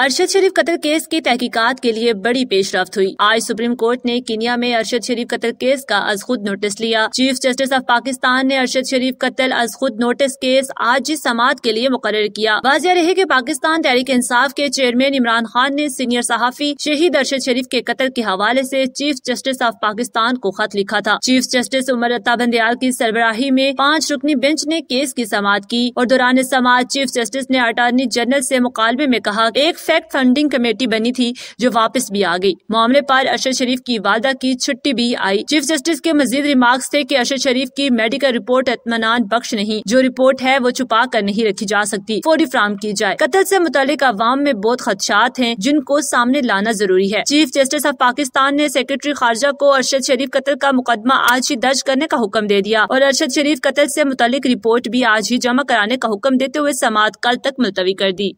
अरशद शरीफ कतल केस की तहकीकात के लिए बड़ी पेशरफ हुई आज सुप्रीम कोर्ट ने किनिया में अरशद शरीफ कतल केस का अज खुद नोटिस लिया चीफ जस्टिस ऑफ पाकिस्तान ने अरशद शरीफ कतल अज खुद नोटिस केस आज जिस समात के लिए मुकर किया वाजिया रहे की पाकिस्तान तहरीक इंसाफ के चेयरमैन इमरान खान ने सीनियर सहाफी शहीद अरशद शरीफ के कतल के हवाले ऐसी चीफ जस्टिस ऑफ पाकिस्तान को खत लिखा था चीफ जस्टिस उमर अत्ता बंदयाल की सरबराही में पाँच रुकनी बेंच ने केस की समात की और दौरान समात चीफ जस्टिस ने अटारनी जनरल ऐसी मुकालबे में कहा एक फैक्ट फंडिंग कमेटी बनी थी जो वापस भी आ गई मामले पर अरशद शरीफ की वादा की छुट्टी भी आई चीफ जस्टिस के मजीद रिमार्क थे की अरशद शरीफ की मेडिकल रिपोर्ट इतमान बख्श नहीं जो रिपोर्ट है वो छुपा कर नहीं रखी जा सकती फोरी फ्राम की जाए कतल ऐसी मुतल अवाम में बहुत खदशात है जिनको सामने लाना जरूरी है चीफ जस्टिस ऑफ पाकिस्तान ने सेक्रेटरी खारजा को अरशद शरीफ कतल का मुकदमा आज ही दर्ज करने का हुक्म दे दिया और अरशद शरीफ कतल ऐसी मुतलिक रिपोर्ट भी आज ही जमा कराने का हुक्म देते हुए समाज कल तक मुलतवी कर दी